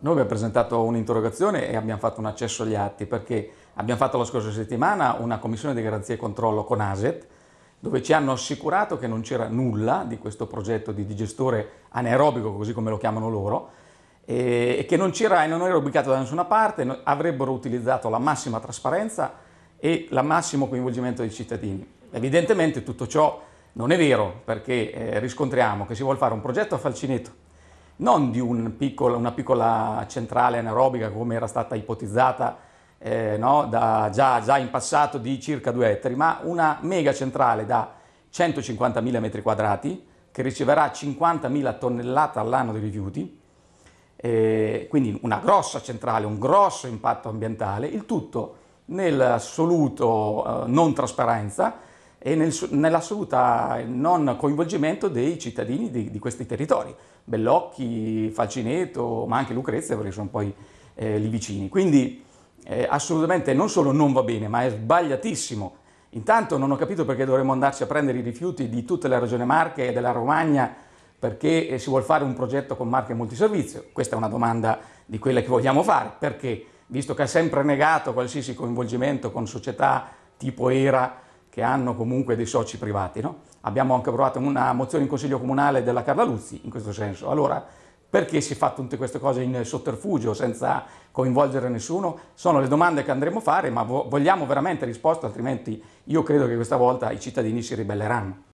Noi abbiamo presentato un'interrogazione e abbiamo fatto un accesso agli atti perché abbiamo fatto la scorsa settimana una commissione di garanzia e controllo con ASET dove ci hanno assicurato che non c'era nulla di questo progetto di digestore anaerobico, così come lo chiamano loro, e che non c'era e non era ubicato da nessuna parte, avrebbero utilizzato la massima trasparenza e il massimo coinvolgimento dei cittadini. Evidentemente tutto ciò non è vero perché eh, riscontriamo che si vuole fare un progetto a falcinetto non di un piccolo, una piccola centrale anaerobica come era stata ipotizzata eh, no, da, già, già, in passato di circa 2 ettari, ma una mega centrale da 150.000 metri quadrati che riceverà 50.000 tonnellate all'anno di rifiuti, eh, quindi una grossa centrale, un grosso impatto ambientale, il tutto nell'assoluto eh, non trasparenza, e nel, nell'assoluta non coinvolgimento dei cittadini di, di, questi territori, Bellocchi, Falcineto, ma anche Lucrezia perché sono poi eh, lì vicini. Quindi eh, assolutamente non solo non va bene, ma è sbagliatissimo. Intanto non ho capito perché dovremmo andarci a prendere i rifiuti di tutta la regione Marche e della Romagna perché eh, si vuole fare un progetto con Marche Multiservizio. Questa è una domanda di quelle che vogliamo fare, perché visto che ha sempre negato qualsiasi coinvolgimento con società tipo ERA, che hanno comunque dei soci privati. No? Abbiamo anche approvato una mozione in Consiglio Comunale della Carla Luzzi in questo senso. Allora, perché si fa tutte queste cose in sotterfugio senza coinvolgere nessuno? Sono le domande che andremo a fare, ma vogliamo veramente risposte, altrimenti io credo che questa volta i cittadini si ribelleranno.